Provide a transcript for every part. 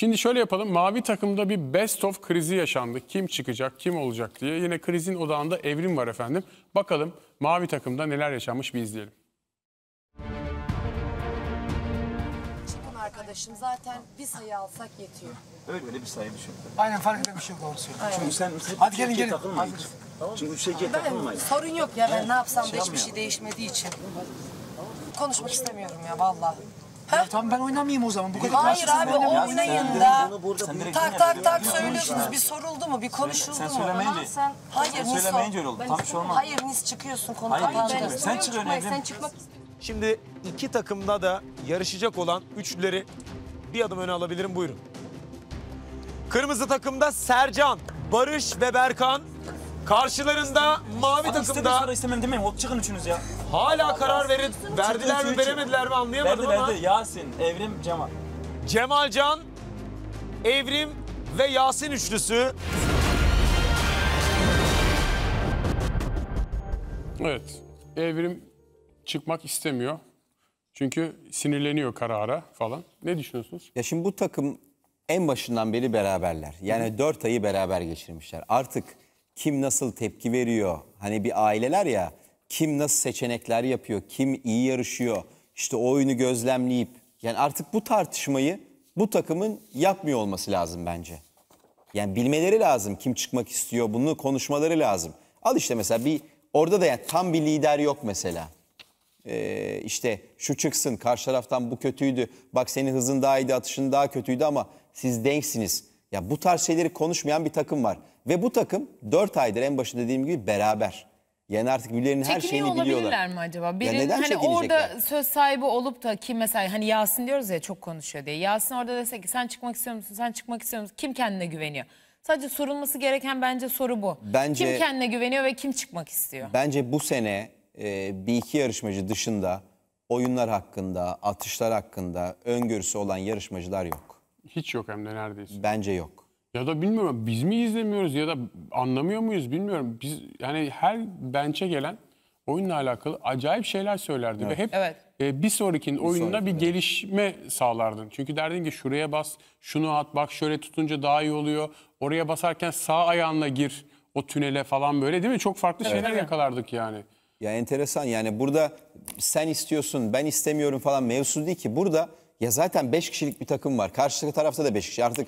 Şimdi şöyle yapalım. Mavi takımda bir best of krizi yaşandı. Kim çıkacak, kim olacak diye. Yine krizin odağında evrim var efendim. Bakalım mavi takımda neler yaşanmış bir izleyelim. Çıkın arkadaşım zaten bir sayı alsak yetiyor. Öyle öyle bir sayı düşün. Şey Aynen fark eden bir şey yok doğru Çünkü sen Hadi gelin gelin. Hadi. Çünkü üçe Ben, takılmayın. sorun yok ya ben ne yapsam da şey hiçbir şey değişmediği için. Konuşmak istemiyorum ya vallahi. Ha? Tamam ben oynamayayım o zaman. Bu kadar Hayır abi oynayın da. Tak tak tak söylüyorsunuz. Bir soruldu mu? Bir konuşuldu sen mu? Söylemeyince, sen Hayır Nis söylemeyince öyle oldu. Tam şey olmaz. Hayır Nis çıkıyorsun konudan. Hayır ben çıkmıyorum. Sen çık öne. Sen çıkmak Şimdi iki takımda da yarışacak olan üçlüleri bir adım öne alabilirim. Buyurun. Kırmızı takımda Sercan, Barış ve Berkan. Karşılarında mavi Adam takımda... Adam istemem değil mi? Hop çıkın üçünüz ya. Hala Allah karar verin, verdiler üçü, mi üçü. veremediler mi anlayamadım verdi, ama... Verdi verdi Yasin, Evrim, Cemal. Cemal Can, Evrim ve Yasin üçlüsü. Evet. Evrim çıkmak istemiyor. Çünkü sinirleniyor karara falan. Ne düşünüyorsunuz? Ya şimdi bu takım en başından beri beraberler. Yani dört ayı beraber geçirmişler. Artık kim nasıl tepki veriyor? Hani bir aileler ya kim nasıl seçenekler yapıyor? Kim iyi yarışıyor? İşte o oyunu gözlemleyip yani artık bu tartışmayı bu takımın yapmıyor olması lazım bence. Yani bilmeleri lazım kim çıkmak istiyor bunu konuşmaları lazım. Al işte mesela bir orada da yani tam bir lider yok mesela. Ee, işte şu çıksın karşı taraftan bu kötüydü bak senin hızın daha iyiydi atışın daha kötüydü ama siz denksiniz. Ya bu tarz şeyleri konuşmayan bir takım var. Ve bu takım 4 aydır en başta dediğim gibi beraber. Yani artık birbirlerinin her şeyini biliyorlar. olabilirler mi acaba? Birinin neden hani çekinecekler? orada söz sahibi olup da ki mesela hani Yasin diyoruz ya çok konuşuyor diye. Yasin orada dese ki sen çıkmak istiyor musun? Sen çıkmak istiyor musun? Kim kendine güveniyor? Sadece sorulması gereken bence soru bu. Bence- kim kendine güveniyor ve kim çıkmak istiyor? Bence bu sene e, bir iki yarışmacı dışında oyunlar hakkında, atışlar hakkında öngörüsü olan yarışmacılar yok. Hiç yok hem de neredeyse. Bence yok. Ya da bilmiyorum biz mi izlemiyoruz ya da anlamıyor muyuz bilmiyorum. Biz yani her bençe gelen oyunla alakalı acayip şeyler söylerdi evet. ve hep evet. e, bir sonrakinin bir oyununda sonraki bir de. gelişme sağlardın. Çünkü derdin ki şuraya bas, şunu at, bak şöyle tutunca daha iyi oluyor. Oraya basarken sağ ayağınla gir o tünele falan böyle değil mi? Çok farklı evet. şeyler yakalardık yani. Ya enteresan yani burada sen istiyorsun ben istemiyorum falan mevzu değil ki. Burada ya zaten 5 kişilik bir takım var. Karşı tarafta da 5 kişi. Artık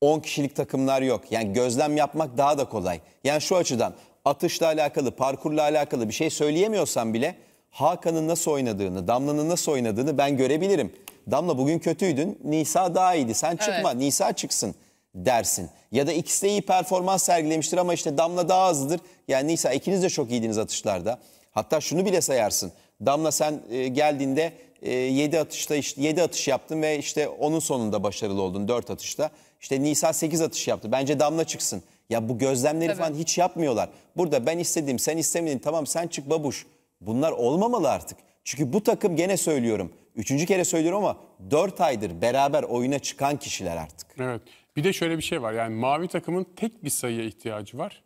10 kişilik takımlar yok. Yani gözlem yapmak daha da kolay. Yani şu açıdan atışla alakalı, parkurla alakalı bir şey söyleyemiyorsan bile Hakan'ın nasıl oynadığını, Damla'nın nasıl oynadığını ben görebilirim. Damla bugün kötüydün, Nisa daha iyiydi. Sen çıkma, evet. Nisa çıksın dersin. Ya da ikisi de iyi performans sergilemiştir ama işte Damla daha azdır. Yani Nisa ikiniz de çok iyiydiniz atışlarda. Hatta şunu bile sayarsın. Damla sen e, geldiğinde e, 7 atışta işte 7 atış yaptın ve işte onun sonunda başarılı oldun 4 atışta. İşte Nisa 8 atış yaptı. Bence damla çıksın. Ya bu gözlemleri Tabii. falan hiç yapmıyorlar. Burada ben istediğim sen istemedin. Tamam sen çık babuş. Bunlar olmamalı artık. Çünkü bu takım gene söylüyorum. Üçüncü kere söylüyorum ama 4 aydır beraber oyuna çıkan kişiler artık. Evet. Bir de şöyle bir şey var. Yani mavi takımın tek bir sayıya ihtiyacı var.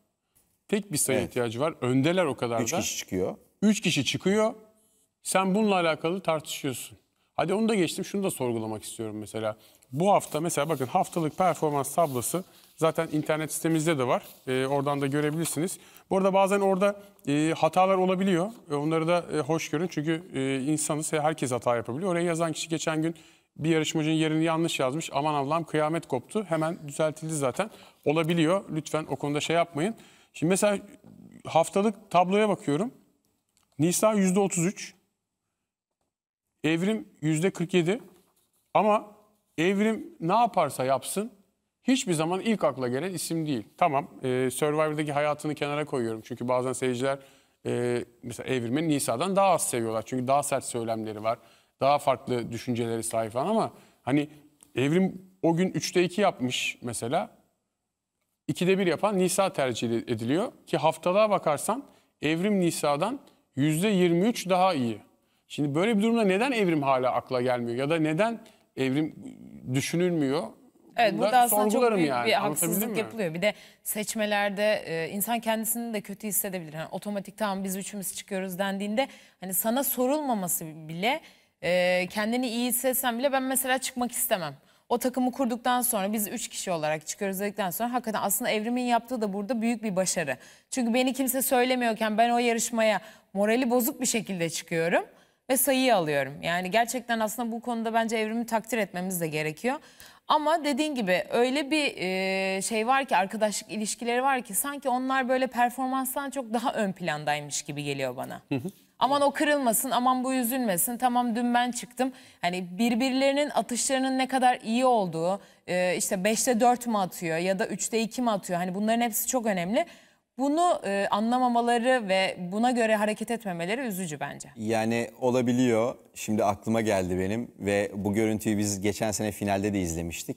Tek bir sayıya evet. ihtiyacı var. Öndeler o kadar üç da. 3 kişi çıkıyor. 3 kişi çıkıyor. Sen bununla alakalı tartışıyorsun. Hadi onu da geçtim şunu da sorgulamak istiyorum mesela. Bu hafta mesela bakın haftalık performans tablosu zaten internet sitemizde de var. E, oradan da görebilirsiniz. Bu arada bazen orada e, hatalar olabiliyor. E, onları da e, hoş görün çünkü e, insanız e, herkes hata yapabiliyor. Oraya yazan kişi geçen gün bir yarışmacının yerini yanlış yazmış. Aman Allah'ım kıyamet koptu. Hemen düzeltildi zaten. Olabiliyor. Lütfen o konuda şey yapmayın. Şimdi mesela haftalık tabloya bakıyorum. Nisa %33, Evrim yüzde 47 ama evrim ne yaparsa yapsın hiçbir zaman ilk akla gelen isim değil. Tamam e, Survivor'daki hayatını kenara koyuyorum. Çünkü bazen seyirciler e, mesela evrimi Nisa'dan daha az seviyorlar. Çünkü daha sert söylemleri var. Daha farklı düşünceleri sahip falan ama hani evrim o gün 3'te 2 yapmış mesela. 2'de 1 yapan Nisa tercih ediliyor. Ki haftalığa bakarsan evrim Nisa'dan %23 daha iyi. Şimdi böyle bir durumda neden evrim hala akla gelmiyor ya da neden evrim düşünülmüyor? Evet Bunlar burada aslında çok büyük yani. bir haksızlık yapılıyor. Bir de seçmelerde e, insan kendisini de kötü hissedebilir. Yani otomatik tamam biz üçümüz çıkıyoruz dendiğinde hani sana sorulmaması bile e, kendini iyi hissetsen bile ben mesela çıkmak istemem. O takımı kurduktan sonra biz üç kişi olarak çıkıyoruz dedikten sonra hakikaten aslında evrimin yaptığı da burada büyük bir başarı. Çünkü beni kimse söylemiyorken ben o yarışmaya morali bozuk bir şekilde çıkıyorum ve sayıyı alıyorum. Yani gerçekten aslında bu konuda bence evrimi takdir etmemiz de gerekiyor. Ama dediğin gibi öyle bir e, şey var ki arkadaşlık ilişkileri var ki sanki onlar böyle performanstan çok daha ön plandaymış gibi geliyor bana. Aman o kırılmasın, aman bu üzülmesin. Tamam dün ben çıktım. Hani birbirlerinin atışlarının ne kadar iyi olduğu, e, işte 5'te 4 mü atıyor ya da 3'te 2 mi atıyor? Hani bunların hepsi çok önemli. Bunu e, anlamamaları ve buna göre hareket etmemeleri üzücü bence. Yani olabiliyor. Şimdi aklıma geldi benim ve bu görüntüyü biz geçen sene finalde de izlemiştik.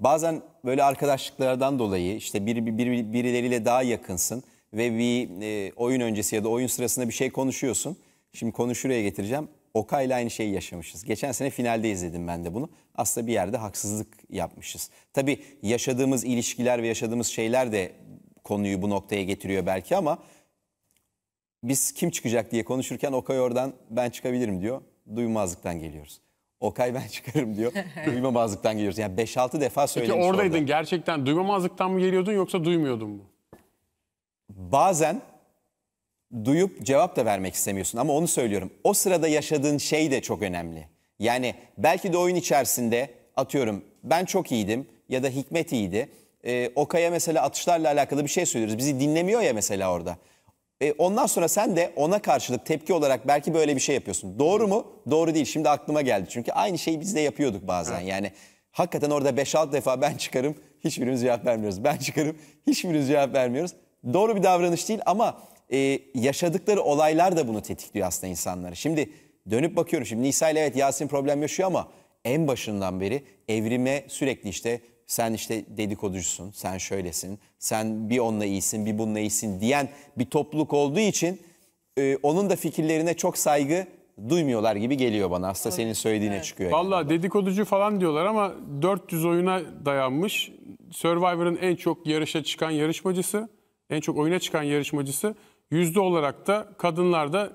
Bazen böyle arkadaşlıklardan dolayı işte bir, bir, bir birileriyle daha yakınsın ve bir e, oyun öncesi ya da oyun sırasında bir şey konuşuyorsun. Şimdi konu şuraya getireceğim. Okay'la aynı şeyi yaşamışız. Geçen sene finalde izledim ben de bunu. Aslında bir yerde haksızlık yapmışız. Tabii yaşadığımız ilişkiler ve yaşadığımız şeyler de konuyu bu noktaya getiriyor belki ama biz kim çıkacak diye konuşurken Okay oradan ben çıkabilirim diyor. Duymazlıktan geliyoruz. Okay ben çıkarım diyor. duymamazlıktan geliyoruz. Yani 5-6 defa söylemiş Peki oradaydın orada. gerçekten duymamazlıktan mı geliyordun yoksa duymuyordun mu? Bazen duyup cevap da vermek istemiyorsun ama onu söylüyorum. O sırada yaşadığın şey de çok önemli. Yani belki de oyun içerisinde atıyorum ben çok iyiydim ya da Hikmet iyiydi e, Okay'a mesela atışlarla alakalı bir şey söylüyoruz. Bizi dinlemiyor ya mesela orada. E, ondan sonra sen de ona karşılık tepki olarak belki böyle bir şey yapıyorsun. Doğru mu? Doğru değil. Şimdi aklıma geldi. Çünkü aynı şeyi biz de yapıyorduk bazen. Evet. Yani hakikaten orada 5-6 defa ben çıkarım hiçbirimiz cevap vermiyoruz. Ben çıkarım hiçbirimiz cevap vermiyoruz. Doğru bir davranış değil ama e, yaşadıkları olaylar da bunu tetikliyor aslında insanları. Şimdi dönüp bakıyorum. Şimdi Nisa ile evet Yasin problem yaşıyor ama en başından beri evrime sürekli işte sen işte dedikoducusun, sen şöylesin, sen bir onunla iyisin, bir bununla iyisin diyen bir topluluk olduğu için e, onun da fikirlerine çok saygı duymuyorlar gibi geliyor bana. Aslında senin söylediğine evet. çıkıyor. Valla yani. dedikoducu falan diyorlar ama 400 oyuna dayanmış. Survivor'ın en çok yarışa çıkan yarışmacısı, en çok oyuna çıkan yarışmacısı yüzde olarak da kadınlarda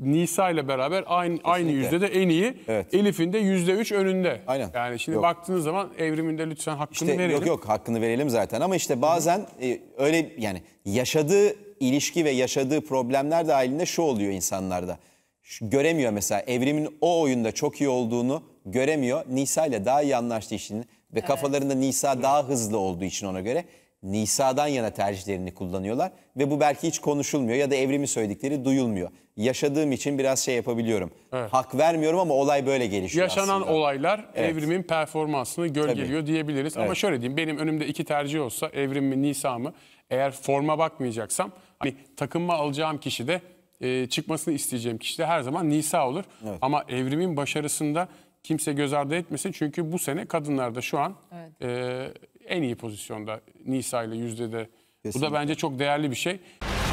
Nisa ile beraber aynı aynı yüzde de en iyi. Evet. Elif'in de yüzde üç önünde. Aynen. Yani şimdi Yok. baktığınız zaman evriminde lütfen hakkını İşte verelim. Yok yok hakkını verelim zaten ama işte bazen e, öyle yani yaşadığı ilişki ve yaşadığı problemler dahilinde şu oluyor insanlarda. Şu, göremiyor mesela evrimin o oyunda çok iyi olduğunu göremiyor. Nisa ile daha iyi anlaştığı için ve kafalarında Nisa daha hızlı olduğu için ona göre Nisa'dan yana tercihlerini kullanıyorlar ve bu belki hiç konuşulmuyor ya da evrimi söyledikleri duyulmuyor. Yaşadığım için biraz şey yapabiliyorum. Evet. Hak vermiyorum ama olay böyle gelişiyor Yaşanan aslında. olaylar evet. evrimin performansını gölgeliyor Tabii. diyebiliriz. Evet. Ama şöyle diyeyim benim önümde iki tercih olsa evrim mi Nisa mı eğer forma bakmayacaksam hani takınma alacağım kişi de e, çıkmasını isteyeceğim kişi de her zaman Nisa olur. Evet. Ama evrimin başarısında kimse göz ardı etmesin çünkü bu sene kadınlarda şu an... Evet. E, en iyi pozisyonda Nisa ile yüzdede. Kesinlikle. Bu da bence çok değerli bir şey.